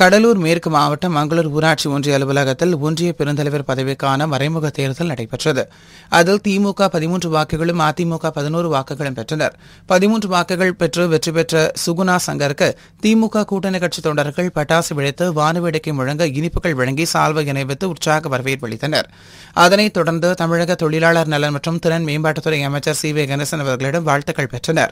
கடலூர் மேற்கு மாவட்டம் மங்களூர் ஊராட்சி ஒன்றிய அலுவலகத்தில் ஒன்றிய பெருந்தலைவர் பதவிக்கான மறைமுக தேர்தல் நடைபெற்றது அதில் திமுக பதிமூன்று வாக்குகளும் அதிமுக பதினோரு வாக்குகளும் பெற்றனர் பதிமூன்று வாக்குகள் பெற்று வெற்றி பெற்ற சுகுணா சங்கருக்கு திமுக கூட்டணி கட்சி தொண்டர்கள் பட்டாசு விழித்து வானவேடிக்கை முழங்க இனிப்புகள் வழங்கி சால்வை இணைவித்து உற்சாக வரவேற்பு அளித்தனர் அதனைத் தொடர்ந்து தமிழக தொழிலாளர் நலன் மற்றும் திறன் மேம்பாட்டுத்துறை அமைச்சர் சி வே கணேசன் அவர்களிடம் வாழ்த்துக்கள் பெற்றனா்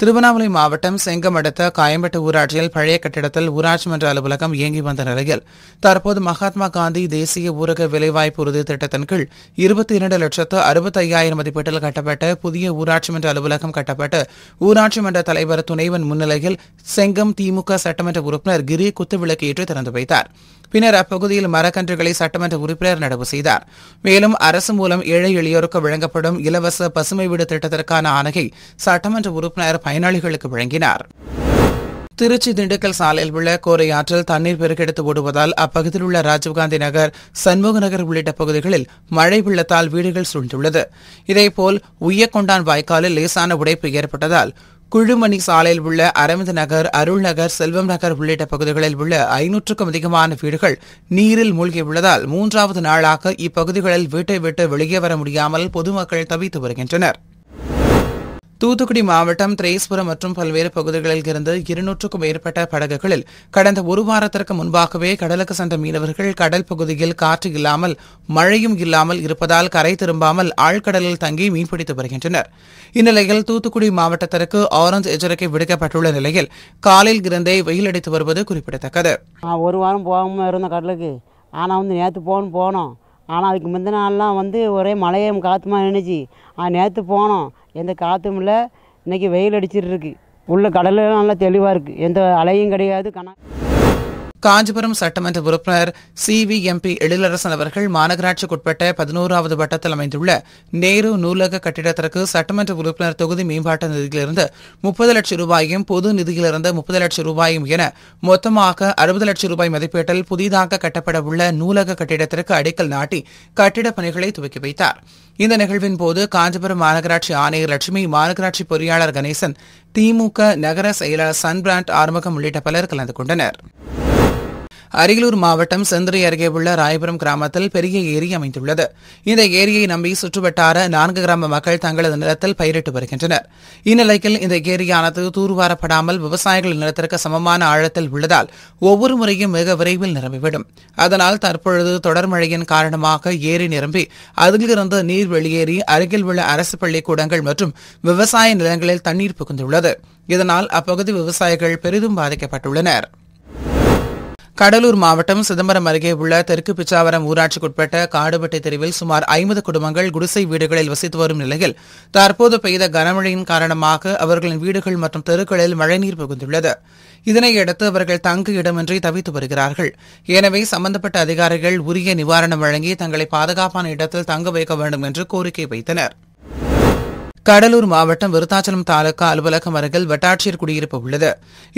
திருவண்ணாமலை மாவட்டம் செங்கம் அடுத்த காயம்பட்டு ஊராட்சியில் பழைய கட்டிடத்தில் ஊராட்சி மன்ற அலுவலகம் இயங்கி வந்த நிலையில் தற்போது மகாத்மா காந்தி தேசிய ஊரக வேலைவாய்ப்பு உறுதி திட்டத்தின் கீழ் இருபத்தி இரண்டு லட்சத்து அறுபத்தி ஐயாயிரம் மதிப்பீட்டில் கட்டப்பட்ட புதிய ஊராட்சி மன்ற அலுவலகம் கட்டப்பட்டு ஊராட்சி மன்ற தலைவர் துணைவன் முன்னிலையில் செங்கம் திமுக சட்டமன்ற உறுப்பினர் கிரி குத்துவிளக்கேற்று திறந்து வைத்தார் பின்னர் அப்பகுதியில் மரக்கன்றுகளை சட்டமன்ற உறுப்பினர் நடவு செய்தார் மேலும் அரசு மூலம் ஏழை எளியோருக்கு வழங்கப்படும் இலவச பசுமை வீடு திட்டத்திற்கான ஆணையை சட்டமன்ற உறுப்பினர் பயனாளிகளுக்கு வழங்கினார் திருச்சி திண்டுக்கல் சாலையில் உள்ள கோரை ஆற்றில் தண்ணீர் பெருக்கெடுத்து ஓடுவதால் அப்பகுதியில் உள்ள ராஜீவ்காந்தி நகர் சண்முக நகர் உள்ளிட்ட பகுதிகளில் மழை வெள்ளத்தால் வீடுகள் சூழ்ந்துள்ளது இதேபோல் உய்யக்கொண்டான் வாய்க்காலில் லேசான உடைப்பு ஏற்பட்டதால் குழுமணி சாலையில் உள்ள அரவிந்த் நகர் அருள் நகர் செல்வம் நகர் உள்ளிட்ட பகுதிகளில் உள்ள ஐநூற்றுக்கும் அதிகமான வீடுகள் நீரில் மூழ்கியுள்ளதால் மூன்றாவது நாளாக இப்பகுதிகளில் வீட்டை விட்டு வெளியே வர முடியாமல் பொதுமக்கள் தவித்து வருகின்றனர் தூத்துக்குடி மாவட்டம் திரேஸ்புரம் மற்றும் பல்வேறு பகுதிகளில் இருந்து இருநூற்றுக்கும் மேற்பட்ட படகுகளில் கடந்த ஒரு வாரத்திற்கு முன்பாகவே கடலுக்கு சென்ற மீனவர்கள் கடல் பகுதியில் காற்று இல்லாமல் மழையும் இல்லாமல் இருப்பதால் கரை திரும்பாமல் ஆழ்கடலில் தங்கி மீன்பிடித்து வருகின்றனர் இந்நிலையில் தூத்துக்குடி மாவட்டத்திற்கு ஆரஞ்ச் எச்சரிக்கை விடுக்கப்பட்டுள்ள நிலையில் காலில் இருந்தே வெயில் அடித்து வருவது குறிப்பிடத்தக்கது ஒரு வாரம் போகாம இருந்த கடலுக்கு ஆனால் வந்து நேற்று போகணும் போனோம் ஆனால் அதுக்கு முந்தின நாள்லாம் வந்து ஒரே மழையும் காத்துமா நினைச்சு நேற்று போனோம் எந்த காற்றும் இல்லை இன்றைக்கி வெயில் அடிச்சிட்டு இருக்குது உள்ள கடலெல்லாம் நல்லா தெளிவாக இருக்குது எந்த அலையும் கிடையாது கணக்கு காஞ்சிபுரம் சட்டமன்ற உறுப்பினர் சி வி பி எழிலரசன் அவர்கள் மாநகராட்சிக்குட்பட்ட பதினோராவது வட்டத்தில் அமைந்துள்ள நேரு நூலக கட்டிடத்திற்கு சட்டமன்ற உறுப்பினர் தொகுதி மேம்பாட்டு நிதியிலிருந்து முப்பது லட்சம் ரூபாயும் பொது நிதியிலிருந்து முப்பது லட்சம் ரூபாயும் என மொத்தமாக அறுபது லட்சம் ரூபாய் மதிப்பீட்டில் புதிதாக கட்டப்பட உள்ள நூலக கட்டிடத்திற்கு அடிக்கல் நாட்டி கட்டிடப் பணிகளை துவக்கி வைத்தார் இந்த நிகழ்வின் போது காஞ்சிபுரம் மாநகராட்சி ஆணையர் லட்சுமி மாநகராட்சி பொறியாளர் கணேசன் திமுக நகர செயலர் சன்பிராண்ட் ஆறுமுகம் உள்ளிட்ட பலர் கலந்து கொண்டனர் அரியலூர் மாவட்டம் செந்திரை அருகே உள்ள ராயபுரம் கிராமத்தில் பெரிய ஏரி அமைந்துள்ளது இந்த ஏரியை நம்பி சுற்றுவட்டார நான்கு கிராம மக்கள் தங்களது நிலத்தில் பயிரிட்டு வருகின்றனர் இந்நிலையில் இந்த ஏரியானது தூர்வாரப்படாமல் விவசாயிகள் நிலத்திற்கு சமமான ஆழத்தில் உள்ளதால் ஒவ்வொரு முறையும் மிக விரைவில் நிரம்பிவிடும் அதனால் தற்பொழுது தொடர் மழையின் காரணமாக ஏரி நிரம்பி அதிலிருந்து நீர் வெளியேறி அருகில் உள்ள அரசு பள்ளிக்கூடங்கள் மற்றும் விவசாய நிலங்களில் தண்ணீர் புகுந்துள்ளது இதனால் அப்பகுதி விவசாயிகள் பெரிதும் பாதிக்கப்பட்டுள்ளனா் கடலூர் மாவட்டம் சிதம்பரம் அருகே உள்ள தெற்கு பிச்சாவரம் ஊராட்சிக்குட்பட்ட காடுபட்டை தெருவில் சுமார் ஐம்பது குடும்பங்கள் குடிசை வீடுகளில் வசித்து வரும் நிலையில் தற்போது பெய்த கனமழையின் காரணமாக அவர்களின் வீடுகள் மற்றும் தெருக்களில் மழைநீர் புகுந்துள்ளது இதனையடுத்து அவர்கள் தங்கு இடமின்றி தவித்து வருகிறார்கள் எனவே சம்பந்தப்பட்ட அதிகாரிகள் உரிய நிவாரணம் வழங்கி தங்களை பாதுகாப்பான இடத்தில் தங்க வைக்க வேண்டும் என்று கோரிக்கை வைத்தனா் கடலூர் மாவட்டம் விருத்தாச்சலம் தாலுகா அலுவலகம் அருகில் வட்டாட்சியர் குடியிருப்பு உள்ளது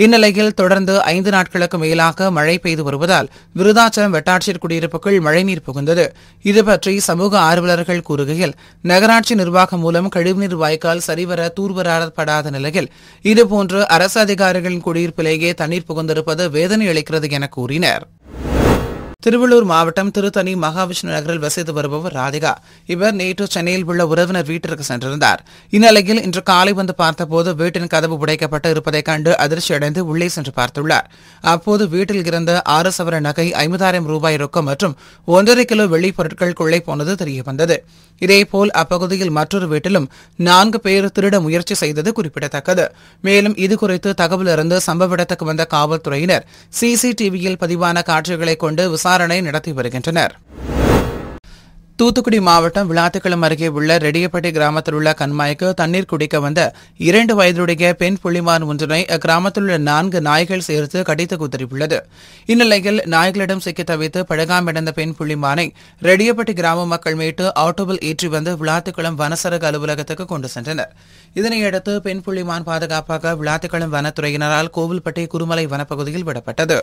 இந்நிலையில் தொடர்ந்து ஐந்து நாட்களுக்கு மேலாக மழை பெய்து வருவதால் விருதாச்சலம் வட்டாட்சியர் குடியிருப்புக்குள் மழைநீர் புகுந்தது இதுபற்றி சமூக ஆர்வலர்கள் கூறுகையில் நகராட்சி நிர்வாகம் மூலம் கழிவுநீர் வாய்க்கால் சரிவர தூர்வராடப்படாத நிலையில் இதுபோன்று அரசு அதிகாரிகளின் குடியிருப்பிலேயே தண்ணீர் புகுந்திருப்பது வேதனை அளிக்கிறது என கூறினா் திருவள்ளூர் மாவட்டம் திருத்தணி மகாவிஷ்ணு நகரில் வசித்து வருபவர் ராதிகா இவர் நேற்று சென்னையில் உள்ள உறவினர் வீட்டிற்கு சென்றிருந்தார் இந்நிலையில் இன்று காலை வந்து பார்த்தபோது வீட்டின் கதவு உடைக்கப்பட்டு இருப்பதைக் கண்டு அதிர்ச்சியடைந்து உள்ளே சென்று பார்த்துள்ளார் அப்போது வீட்டில் இருந்த ஆறு சவர நகை ஐம்பதாயிரம் ரூபாய் ரொக்கம் மற்றும் ஒன்றரை கிலோ வெள்ளிப் பொருட்கள் கொள்ளை போனது தெரியவந்தது இதேபோல் அப்பகுதியில் மற்றொரு வீட்டிலும் நான்கு பேர் திருட முயற்சி செய்தது குறிப்பிடத்தக்கது மேலும் இதுகுறித்து குறித்து தகவல் அறிந்து சம்பவ இடத்துக்கு வந்த காவல்துறையினர் சிசிடிவியில் பதிவான காட்சிகளை கொண்டு விசாரணை விசாரணை நடத்தி வருகின்றனர் தூத்துக்குடி மாவட்டம் விளாத்துக்குளம் அருகே உள்ள ரெடியப்பட்டி கிராமத்தில் உள்ள கண்மாய்க்கு தண்ணீர் குடிக்க வந்த இரண்டு வயதுடைய பெண் புள்ளிமான் ஒன்றினை அக்கிராமத்தில் உள்ள நான்கு நாய்கள் சேர்த்து கடித்து குத்தறியுள்ளது இந்நிலையில் நாய்களிடம் சிக்கி தவித்து பழகாமிடந்த பெண் புள்ளிமானை ரெடியப்பட்டி கிராம மக்கள் மீட்டு ஆட்டோவில் ஏற்றி வந்து விளாத்துக்குளம் வனசரக அலுவலகத்துக்கு கொண்டு சென்றனர் இதனையடுத்து பெண் புள்ளிமான் பாதுகாப்பாக விளாத்துக்குளம் வனத்துறையினரால் கோவில்பட்டி குருமலை வனப்பகுதியில் விடப்பட்டது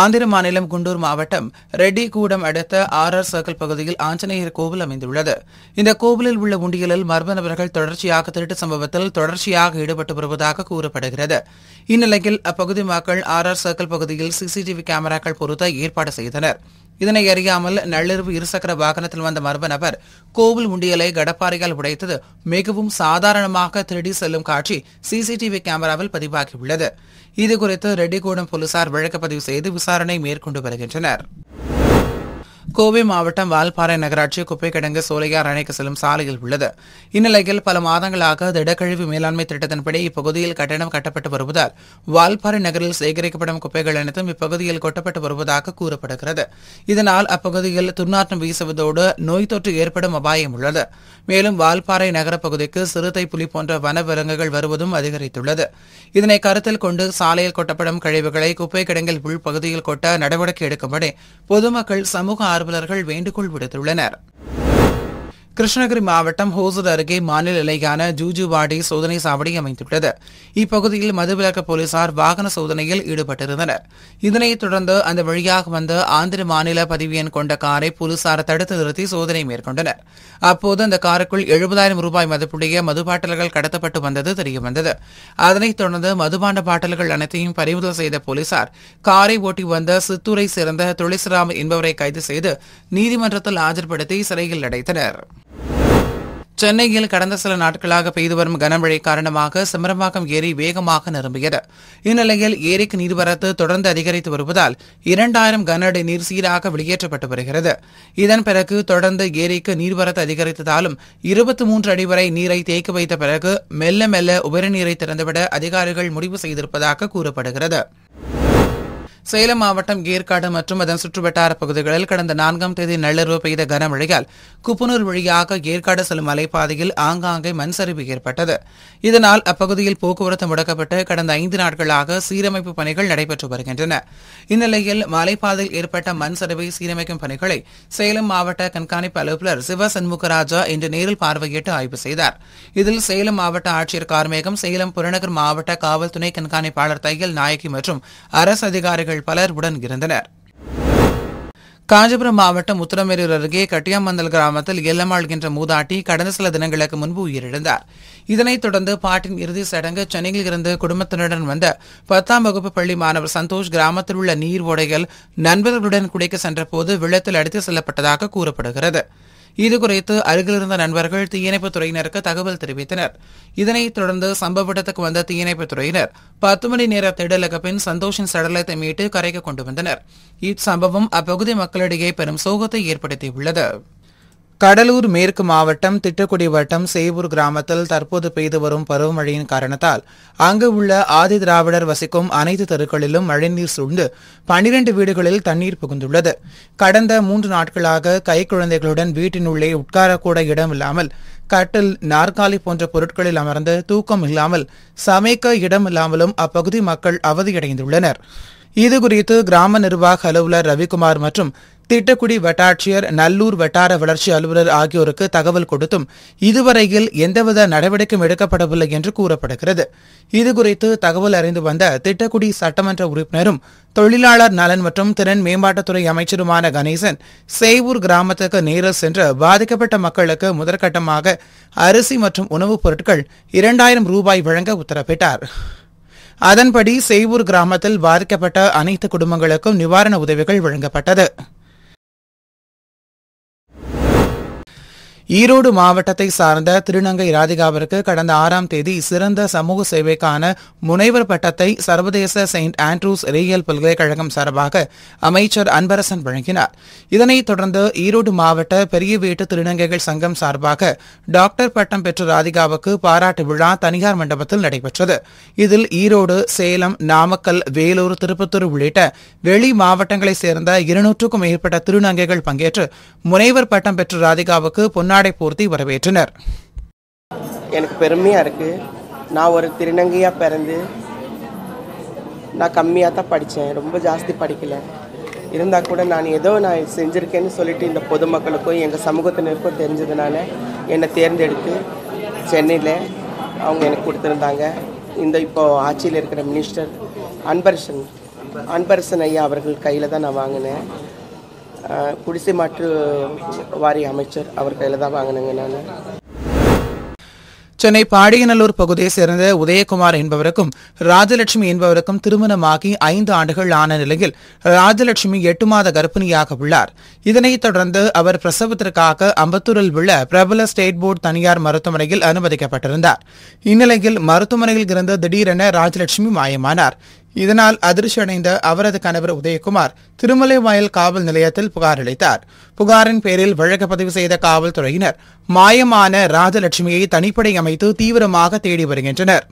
ஆந்திர மாநிலம் குண்டூர் மாவட்டம் ரெட்டி கூடம் அடுத்த ஆர் ஆர் சர்க்கிள் பகுதியில் ஆஞ்சநேயர் கோவில் அமைந்துள்ளது இந்த கோவிலில் உள்ள உண்டியலில் மர்ம நபர்கள் தொடர்ச்சியாக திருட்டு சம்பவத்தில் தொடர்ச்சியாக ஈடுபட்டு வருவதாக கூறப்படுகிறது இந்நிலையில் அப்பகுதி மக்கள் ஆர் ஆர் சர்க்கிள் பகுதியில் சிசிடிவி கேமராக்கள் பொருத்த ஏற்பாடு செய்தனா் இதனை அறியாமல் நள்ளிரவு இருசக்கர வாகனத்தில் வந்த மர்ம நபர் கோவில் உண்டியலை கடப்பாறையால் உடைத்தது மிகவும் சாதாரணமாக திருடி செல்லும் காட்சி சிசிடிவி கேமராவில் பதிவாகியுள்ளது இதுகுறித்து ரெட்டிகோடம் போலீசார் வழக்கு பதிவு செய்து விசாரணை மேற்கொண்டு வருகின்றனர் கோவை மாவட்டம் வால்பாறை நகராட்சி குப்பை கிடங்கு சோலையார் அணைக்கு செல்லும் சாலையில் உள்ளது இந்நிலையில் பல மாதங்களாக திடக்கழிவு மேலாண்மை திட்டத்தின்படி இப்பகுதியில் கட்டணம் கட்டப்பட்டு வருவதால் வால்பாறை நகரில் சேகரிக்கப்படும் குப்பைகள் அனைத்தும் இப்பகுதியில் கொட்டப்பட்டு வருவதாக கூறப்படுகிறது இதனால் அப்பகுதியில் துர்நாற்றம் வீசுவதோடு நோய் தொற்று ஏற்படும் அபாயம் உள்ளது மேலும் வால்பாறை நகர பகுதிக்கு சிறுத்தை புலி போன்ற வனவிலங்குகள் வருவதும் அதிகரித்துள்ளது இதனை கருத்தில் கொண்டு சாலையில் கொட்டப்படும் கழிவுகளை குப்பை கிடங்கில் உள்பகுதியில் கொட்ட நடவடிக்கை எடுக்கும்படி பொதுமக்கள் சமூக ஆர்வலர்கள் வேண்டுகோள் விடுத்துள்ளனர் கிருஷ்ணகிரி மாவட்டம் ஹோசூர் அருகே மாநில எல்லைக்கான ஜூஜுவாடி சோதனை சாவடி அமைந்துள்ளது இப்பகுதியில் மதுவிலக்க போலீசார் வாகன சோதனையில் ஈடுபட்டிருந்தனர் இதனைத் தொடர்ந்து அந்த வழியாக வந்த ஆந்திர மாநில பதிவு எண் கொண்ட காரை போலீசார் தடுத்து நிறுத்தி சோதனை மேற்கொண்டனர் அப்போது அந்த காருக்குள் எழுபதாயிரம் ரூபாய் மதிப்புடைய மது பாட்டல்கள் கடத்தப்பட்டு வந்தது தெரியவந்தது அதனைத் தொடர்ந்து மதுபாண்ட பாட்டல்கள் அனைத்தையும் பறிமுதல் செய்த போலீசார் காரை ஓட்டி வந்த சித்தூரை சேர்ந்த துளசிராம் என்பவரை கைது செய்து நீதிமன்றத்தில் ஆஜர்படுத்தி சிறையில் அடைத்தனர் சென்னையில் கடந்த சில நாட்களாக பெய்து வரும் கனமழை காரணமாக சிமரம்பாக்கம் ஏரி வேகமாக நிரம்பியது இந்நிலையில் ஏரிக்கு நீர்வரத்து தொடர்ந்து அதிகரித்து வருவதால் இரண்டாயிரம் கன அடி நீர் சீராக வெளியேற்றப்பட்டு வருகிறது இதன் பிறகு தொடர்ந்து ஏரிக்கு நீர்வரத்து அதிகரித்ததாலும் இருபத்தி மூன்று அடி வரை நீரை தேக்கி வைத்த பிறகு மெல்ல மெல்ல நீரை திறந்துவிட அதிகாரிகள் முடிவு செய்திருப்பதாக கூறப்படுகிறது சேலம் மாவட்டம் ஏற்காடு மற்றும் அதன் சுற்றுவட்டார பகுதிகளில் கடந்த நான்காம் தேதி நள்ளிரவு பெய்த கனமழையால் குப்புனூர் வழியாக ஏற்காடு செல்லும் மலைப்பாதையில் ஆங்காங்கே மண் சரிவு ஏற்பட்டது இதனால் அப்பகுதியில் போக்குவரத்து முடக்கப்பட்டு கடந்த ஐந்து நாட்களாக சீரமைப்பு பணிகள் நடைபெற்று வருகின்றன இந்நிலையில் மலைப்பாதையில் ஏற்பட்ட மண் சரிவை சீரமைக்கும் பணிகளை சேலம் மாவட்ட கண்காணிப்பு அலுவலர் சிவ சண்முகராஜா இன்று நேரில் பார்வையிட்டு ஆய்வு செய்தார் இதில் சேலம் மாவட்ட ஆட்சியர் கார்மேகம் சேலம் புறநகர் மாவட்ட காவல் துணை கண்காணிப்பாளர் தையல் நாயகி மற்றும் அரசு அதிகாரிகள் வீரர்கள் பலர் உடன் இருந்தனர் காஞ்சிபுரம் மாவட்டம் உத்தரமேரூர் அருகே கட்டியாமந்தல் கிராமத்தில் எல்லம்மாள் என்ற மூதாட்டி கடந்த சில தினங்களுக்கு முன்பு உயிரிழந்தார் இதனைத் தொடர்ந்து பாட்டின் இறுதி சடங்கு சென்னையில் இருந்து குடும்பத்தினருடன் வந்த பத்தாம் வகுப்பு பள்ளி மாணவர் சந்தோஷ் கிராமத்தில் உள்ள நீர் ஓடைகள் நண்பர்களுடன் குடிக்க சென்றபோது வெள்ளத்தில் அடித்து செல்லப்பட்டதாக கூறப்படுகிறது இதுகுறித்து அருகிலிருந்த நண்பர்கள் தீயணைப்புத் துறையினருக்கு தகவல் தெரிவித்தனர் இதனைத் தொடர்ந்து சம்பவ இடத்துக்கு வந்த தீயணைப்புத் துறையினர் பத்து மணி நேர தேடலுக்கு பின் சந்தோஷின் சடலத்தை மீட்டு கரைக்கு கொண்டு வந்தனர் இச்சம்பவம் அப்பகுதி மக்களிடையே பெரும் சோகத்தை ஏற்படுத்தியுள்ளது கடலூர் மேற்கு மாவட்டம் திட்டக்குடி வட்டம் சேவூர் கிராமத்தில் தற்போது பெய்து வரும் பருவமழையின் காரணத்தால் அங்கு உள்ள ஆதி திராவிடர் வசிக்கும் அனைத்து தெருக்களிலும் மழைநீர் சூழ்ந்து பனிரண்டு வீடுகளில் தண்ணீர் புகுந்துள்ளது கடந்த மூன்று நாட்களாக கைக்குழந்தைகளுடன் வீட்டினுள்ளே உட்காரக்கூட இடமில்லாமல் கட்டில் நாற்காலி போன்ற பொருட்களில் அமர்ந்து தூக்கம் இல்லாமல் சமைக்க இடமில்லாமலும் அப்பகுதி மக்கள் அவதியடைந்துள்ளனர் இதுகுறித்து கிராம நிர்வாக அலுவலர் ரவிக்குமார் மற்றும் திட்டக்குடி வட்டாட்சியர் நல்லூர் வட்டார வளர்ச்சி அலுவலர் ஆகியோருக்கு தகவல் கொடுத்தும் இதுவரையில் எந்தவித நடவடிக்கையும் எடுக்கப்படவில்லை என்று கூறப்படுகிறது இதுகுறித்து தகவல் அறிந்து வந்த திட்டக்குடி சட்டமன்ற உறுப்பினரும் தொழிலாளர் நலன் மற்றும் திறன் மேம்பாட்டுத்துறை அமைச்சருமான கணேசன் சேவூர் கிராமத்துக்கு நேரில் சென்று பாதிக்கப்பட்ட மக்களுக்கு முதற்கட்டமாக அரிசி மற்றும் உணவுப் பொருட்கள் இரண்டாயிரம் ரூபாய் வழங்க உத்தரவிட்டார் அதன்படி சேவூர் கிராமத்தில் பாதிக்கப்பட்ட அனைத்து குடும்பங்களுக்கும் நிவாரண உதவிகள் வழங்கப்பட்டது ஈரோடு மாவட்டத்தை சார்ந்த திருநங்கை ராதிகாவிற்கு கடந்த ஆறாம் தேதி சிறந்த சமூக சேவைக்கான முனைவர் பட்டத்தை சர்வதேச செயின்ட் ஆண்ட்ரூஸ் ரீயல் பல்கலைக்கழகம் சார்பாக அமைச்சர் அன்பரசன் வழங்கினார் இதனைத் தொடர்ந்து ஈரோடு மாவட்ட பெரிய வீட்டு திருநங்கைகள் சங்கம் சார்பாக டாக்டர் பட்டம் பெற்ற ராதிகாவுக்கு பாராட்டு விழா தனியார் மண்டபத்தில் நடைபெற்றது இதில் ஈரோடு சேலம் நாமக்கல் வேலூர் திருப்பத்தூர் உள்ளிட்ட வெளி மாவட்டங்களைச் சேர்ந்த இருநூற்றுக்கும் மேற்பட்ட திருநங்கைகள் பங்கேற்று முனைவர் பட்டம் பெற்ற ராதிகாவுக்கு பொன்னாடி நாடை போர்த்தி வரவேற்றனர் எனக்கு பெருமையாக இருக்குது நான் ஒரு திருநங்கையாக பிறந்து நான் கம்மியாக தான் படித்தேன் ரொம்ப ஜாஸ்தி படிக்கலை இருந்தால் கூட நான் ஏதோ நான் செஞ்சுருக்கேன்னு சொல்லிட்டு இந்த பொதுமக்களுக்கும் எங்கள் சமூகத்தினருக்கும் தெரிஞ்சதுனால என்னை தேர்ந்தெடுத்து சென்னையில் அவங்க எனக்கு கொடுத்துருந்தாங்க இந்த இப்போது ஆட்சியில் இருக்கிற மினிஸ்டர் அன்பரசன் அன்பரசன் ஐயா அவர்கள் கையில் தான் நான் வாங்கினேன் குடிசை மாற்று வாரிய அமைச்சர் அவர் கையில தான் வாங்கினேங்க நான் சென்னை பாடியநல்லூர் பகுதியைச் சேர்ந்த உதயகுமார் என்பவருக்கும் ராஜலட்சுமி என்பவருக்கும் திருமணமாகி ஐந்து ஆண்டுகள் ஆன நிலையில் ராஜலட்சுமி எட்டு மாத கர்ப்பிணியாக உள்ளார் இதனைத் தொடர்ந்து அவர் பிரசவத்திற்காக அம்பத்தூரில் உள்ள பிரபல ஸ்டேட் போர்டு தனியார் மருத்துவமனையில் அனுமதிக்கப்பட்டிருந்தார் இந்நிலையில் மருத்துவமனையில் இருந்து திடீரென ராஜலட்சுமி மாயமானார் இதனால் அதிர்ச்சியடைந்த அவரது கணவர் உதயகுமார் திருமலை வாயல் காவல் நிலையத்தில் புகார் அளித்தார் புகாரின் பேரில் வழக்கு பதிவு செய்த காவல்துறையினர் மாயமான ராஜலட்சுமியை தனிப்படை அமைத்து தீவிரமாக தேடி வருகின்றனர்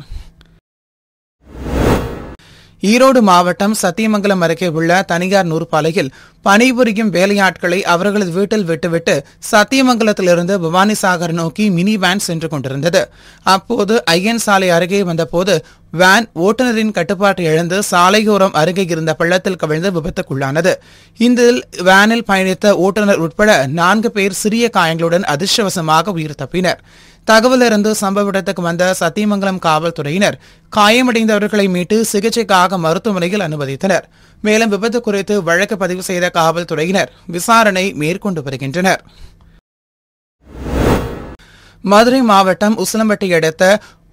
ஈரோடு மாவட்டம் சத்தியமங்கலம் அருகே உள்ள தனியார் நூற்பாலையில் பணிபுரியும் வேலையாட்களை அவர்களது வீட்டில் விட்டுவிட்டு சத்தியமங்கலத்திலிருந்து பவானிசாகர் நோக்கி மினி வேன் சென்று கொண்டிருந்தது அப்போது ஐயன் சாலை அருகே வந்தபோது வேன் ஓட்டுநரின் கட்டுப்பாட்டை இழந்து சாலையோரம் அருகே இருந்த பள்ளத்தில் கவிழ்ந்து விபத்துக்குள்ளானது இதில் வேனில் பயணித்த ஓட்டுநர் உட்பட நான்கு பேர் சிறிய காயங்களுடன் அதிர்ஷ்டவசமாக உயிர் தப்பினர் தகவல் சம்பவ இடத்துக்கு வந்த சத்தியமங்கலம் காவல்துறையினர் காயமடைந்தவர்களை மீட்டு சிகிச்சைக்காக மருத்துவமனையில் அனுமதித்தனர் மேலும் விபத்து குறித்து வழக்கு பதிவு செய்த காவல்துறையினர் விசாரணை மேற்கொண்டு வருகின்றனர் மதுரை மாவட்டம் உசிலம்பட்டி அடுத்த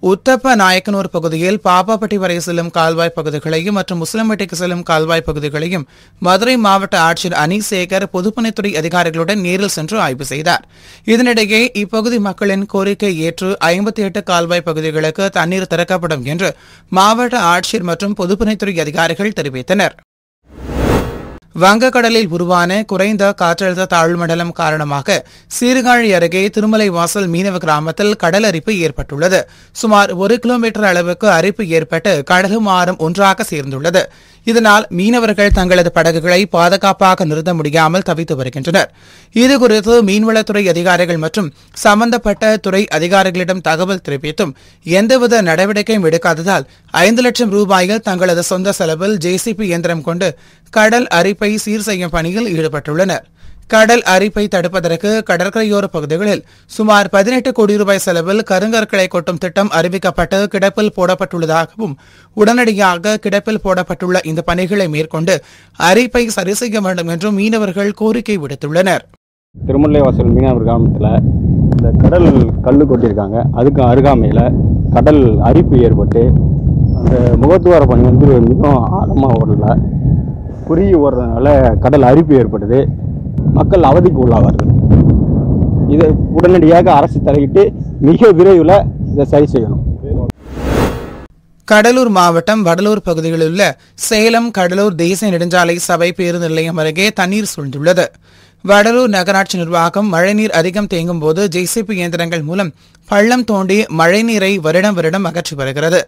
உத்தப்ப நாயக்கனூர் பகுதியில் பாப்பாப்பட்டி வரை செல்லும் கால்வாய் பகுதிகளையும் மற்றும் முஸ்லிம்பேட்டைக்கு செல்லும் கால்வாய் பகுதிகளையும் மதுரை மாவட்ட ஆட்சியர் அனிசேகர் பொதுப்பணித்துறை அதிகாரிகளுடன் நேரில் சென்று ஆய்வு செய்தார் இதனிடையே இப்பகுதி மக்களின் கோரிக்கை ஏற்று ஐம்பத்தி எட்டு கால்வாய் பகுதிகளுக்கு தண்ணீர் திறக்கப்படும் என்று மாவட்ட ஆட்சியர் மற்றும் பொதுப்பணித்துறை அதிகாரிகள் தெரிவித்தனர் வங்கக்கடலில் உருவான குறைந்த காற்றழுத்த தாழ்வு மண்டலம் காரணமாக சீர்காழி அருகே திருமலை வாசல் மீனவ கிராமத்தில் கடல் அரிப்பு ஏற்பட்டுள்ளது சுமார் ஒரு கிலோமீட்டர் அளவுக்கு அரிப்பு ஏற்பட்டு கடலும் ஆறும் ஒன்றாக சேர்ந்துள்ளது இதனால் மீனவர்கள் தங்களது படகுகளை பாதுகாப்பாக நிறுத்த முடியாமல் தவித்து வருகின்றனர் இதுகுறித்து மீன்வளத்துறை அதிகாரிகள் மற்றும் சம்பந்தப்பட்ட துறை அதிகாரிகளிடம் தகவல் தெரிவித்தும் எந்தவித நடவடிக்கையும் எடுக்காததால் ஐந்து லட்சம் ரூபாயில் தங்களது சொந்த செலவில் ஜேசிபி இயந்திரம் கொண்டு கடல் அரிப்பை சீர் செய்யும் பணியில் ஈடுபட்டுள்ளனா் கடல் அரிப்பை தடுப்பதற்கு கடற்கரையோர பகுதிகளில் சுமார் பதினெட்டு கோடி ரூபாய் செலவில் கருங்கற்களை கொட்டும் திட்டம் அறிவிக்கப்பட்டு கிடப்பில் போடப்பட்டுள்ளதாகவும் உடனடியாக கிடப்பில் போடப்பட்டுள்ள இந்த பணிகளை மேற்கொண்டு அரிப்பை சரி செய்ய வேண்டும் என்றும் மீனவர்கள் கோரிக்கை விடுத்துள்ளனர் திருமல்லைவாசல் மீனவர் கிராமத்தில் இந்த கடல் கல் கொட்டியிருக்காங்க அதுக்கு அருகாமையில் கடல் அரிப்பு ஏற்பட்டு அந்த முகத்துவார பணி வந்து மிகவும் ஆழமாக ஓடல குறுகி ஓடுறதுனால கடல் அரிப்பு ஏற்படுது மக்கள் அவதிக்கு உள்ளாவார்கள் இதை உடனடியாக அரசு தலையிட்டு மிக விரைவில் இதை சரி செய்யணும் கடலூர் மாவட்டம் வடலூர் பகுதிகளில் உள்ள சேலம் கடலூர் தேசிய நெடுஞ்சாலை சபை பேருந்து நிலையம் அருகே தண்ணீர் சூழ்ந்துள்ளது வடலூர் நகராட்சி நிர்வாகம் மழைநீர் அதிகம் தேங்கும் போது ஜேசிபி இயந்திரங்கள் மூலம் பள்ளம் தோண்டி மழைநீரை வருடம் வருடம் அகற்றி வருகிறது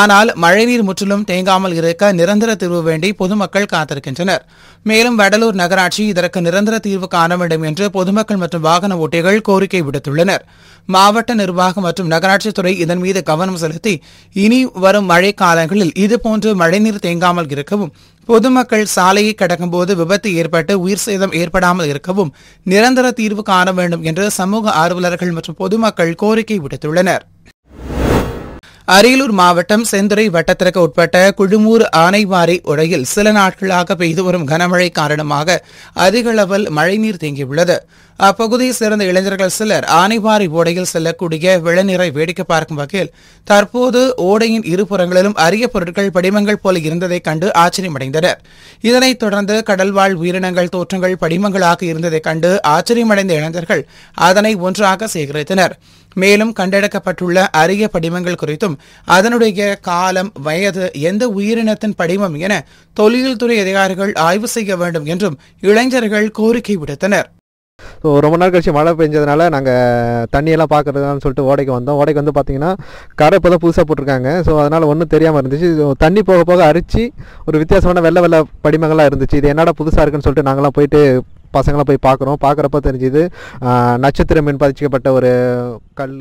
ஆனால் மழைநீர் முற்றிலும் தேங்காமல் இருக்க நிரந்தர தீர்வு வேண்டி பொதுமக்கள் காத்திருக்கின்றனர் மேலும் வடலூர் நகராட்சி இதற்கு நிரந்தர தீர்வு காண வேண்டும் என்று பொதுமக்கள் மற்றும் வாகன ஓட்டிகள் கோரிக்கை விடுத்துள்ளனர் மாவட்ட நிர்வாகம் மற்றும் நகராட்சித்துறை இதன் மீது கவனம் செலுத்தி இனி வரும் மழை காலங்களில் இதுபோன்று மழைநீர் தேங்காமல் இருக்கவும் பொதுமக்கள் சாலையை கடக்கும்போது விபத்து ஏற்பட்டு உயிர் சேதம் ஏற்படாமல் இருக்கவும் நிரந்தர தீர்வு காண வேண்டும் என்று சமூக ஆர்வலர்கள் மற்றும் பொதுமக்கள் கோரிக்கை கோரிக்கை விடுத்துள்ளனர் அரியலூர் மாவட்டம் செந்துறை வட்டத்திற்கு உட்பட்ட குழுமூர் ஆனைவாரி உடையில் சில நாட்களாக பெய்து வரும் கனமழை காரணமாக அதிக அளவில் மழைநீர் தேங்கியுள்ளது அப்பகுதியை சேர்ந்த இளைஞர்கள் சிலர் ஆனைவாரி ஓடையில் செல்லக்கூடிய வெள்ளநீரை வேடிக்கை பார்க்கும் வகையில் தற்போது ஓடையின் இருபுறங்களிலும் அரிய பொருட்கள் படிமங்கள் போல இருந்ததைக் கண்டு ஆச்சரியமடைந்தனர் இதனைத் தொடர்ந்து கடல்வாழ் உயிரினங்கள் தோற்றங்கள் படிமங்களாக இருந்ததைக் கண்டு ஆச்சரியமடைந்த இளைஞர்கள் அதனை ஒன்றாக சேகரித்தனர் மேலும் கண்டெடுக்கப்பட்டுள்ள அரிய படிமங்கள் குறித்தும் அதனுடைய காலம் வயது எந்த உயிரினத்தின் படிமம் என தொழில்துறை அதிகாரிகள் ஆய்வு செய்ய வேண்டும் என்றும் இளைஞர்கள் கோரிக்கை விடுத்தனர் ஸோ ரொம்ப நாள் கழிச்சு மழை பெஞ்சதுனால நாங்கள் தண்ணியெல்லாம் பார்க்குறதுன்னு சொல்லிட்டு ஓடைக்கு வந்தோம் ஓடைக்கு வந்து பார்த்தீங்கன்னா கரை இப்போ தான் புதுசாக போட்டிருக்காங்க ஸோ அதனால் ஒன்றும் தெரியாமல் இருந்துச்சு தண்ணி போக போக அரிச்சு ஒரு வித்தியாசமான வெள்ளை வெள்ளை படிமங்களாக இருந்துச்சு இது என்னடா புதுசாக இருக்குன்னு சொல்லிட்டு நாங்களாம் போயிட்டு பசங்களை போய் பார்க்குறோம் பார்க்குறப்ப தெரிஞ்சுது நட்சத்திரம் மின்பதிக்கப்பட்ட ஒரு கல்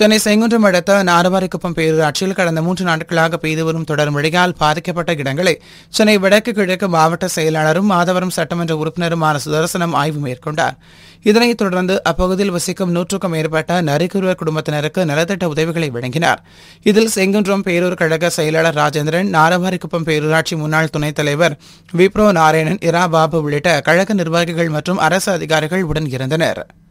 சென்னை செங்குன்றம் அடுத்த நாரவாரிக்குப்பம் பேரூராட்சியில் கடந்த மூன்று நாட்களாக பெய்து வரும் தொடர் மழையால் பாதிக்கப்பட்ட இடங்களை சென்னை வடக்கு கிழக்கு மாவட்ட செயலாளரும் மாதவரம் சட்டமன்ற உறுப்பினருமான சுதர்சனம் ஆய்வு மேற்கொண்டார் இதனைத் தொடர்ந்து அப்பகுதியில் வசிக்கும் நூற்றுக்கும் மேற்பட்ட நரிக்குருவர் குடும்பத்தினருக்கு நலத்திட்ட உதவிகளை வழங்கினார் இதில் செங்குன்றம் பேரூர் கழக செயலாளர் ராஜேந்திரன் நாரவாரிக்குப்பம் பேரூராட்சி முன்னாள் துணைத் தலைவர் விப்ரோ நாராயணன் இரா பாபு உள்ளிட்ட கழக நிர்வாகிகள் மற்றும் அரசு அதிகாரிகள் உடன் இருந்தனா்